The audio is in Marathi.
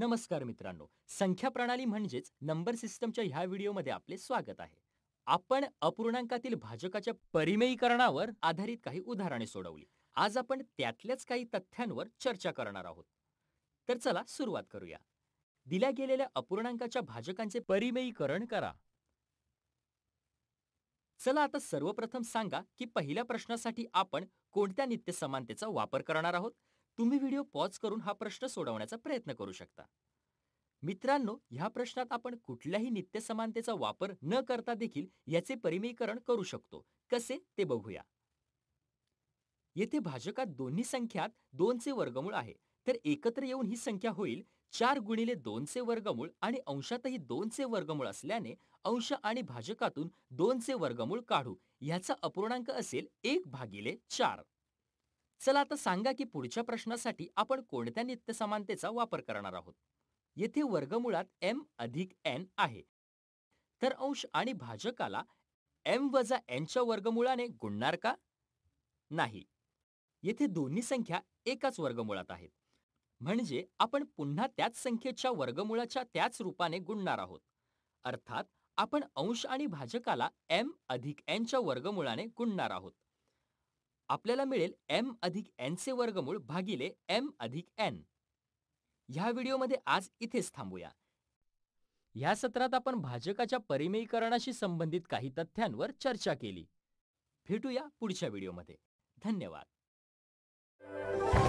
नमस्कार मित्रांनो संख्या प्रणाली म्हणजेच नंबर सिस्टमच्या ह्या व्हिडिओमध्ये आपले स्वागत आहे आपण अपूर्णांकातील भाजकाच्या परिमयीकरणावर आधारित काही उदाहरणे सोडवली आज आपण त्यातल्याच काही तथ्यांवर चर्चा करणार आहोत तर चला सुरुवात करूया दिल्या गेलेल्या अपूर्णांकाच्या भाजकांचे परिमयीकरण करा चला आता सर्वप्रथम सांगा की पहिल्या प्रश्नासाठी आपण कोणत्या नित्य समानतेचा वापर करणार आहोत तुम्ही व्हिडिओ पॉज करून हा प्रश्न सोडवण्याचा प्रयत्न करू शकता मित्रांनो ह्या प्रश्नात आपण कुठल्याही नित्यसमानतेचा वापर न करता देखील याचे परिमीकरण करू शकतो कसे ते बघूया येथे भाजकात दोन्ही संख्यात दोनचे वर्गमूळ आहे तर एकत्र येऊन ही संख्या होईल चार गुणिले दोनचे वर्गमूळ आणि अंशातही दोनचे वर्गमूळ असल्याने अंश आणि भाजकातून दोनचे वर्गमूळ काढू ह्याचा अपूर्णांक असेल एक भागिले चार चला आता सांगा की पुढच्या प्रश्नासाठी आपण कोणत्या नित्य समानतेचा वापर करणार आहोत येथे वर्गमुळात एम अधिक एन आहे तर अंश आणि भाजकाला एम वजा एनच्या वर्गमुळाने गुणणार का नाही येथे दोन्ही संख्या एकाच वर्गमुळात आहेत म्हणजे आपण पुन्हा त्याच संख्येच्या वर्गमुळाच्या त्याच रूपाने गुणणार आहोत अर्थात आपण अंश आणि भाजकाला एम अधिक एनच्या वर्गमुळाने गुणणार आहोत आपल्याला मिळेल एम अधिक एनचे वर्गमूळ भागिले एम अधिक एन ह्या व्हिडिओमध्ये आज इथेच थांबूया ह्या सत्रात आपण भाजकाच्या परिमयीकरणाशी संबंधित काही तथ्यांवर चर्चा केली भेटूया पुढच्या व्हिडिओमध्ये धन्यवाद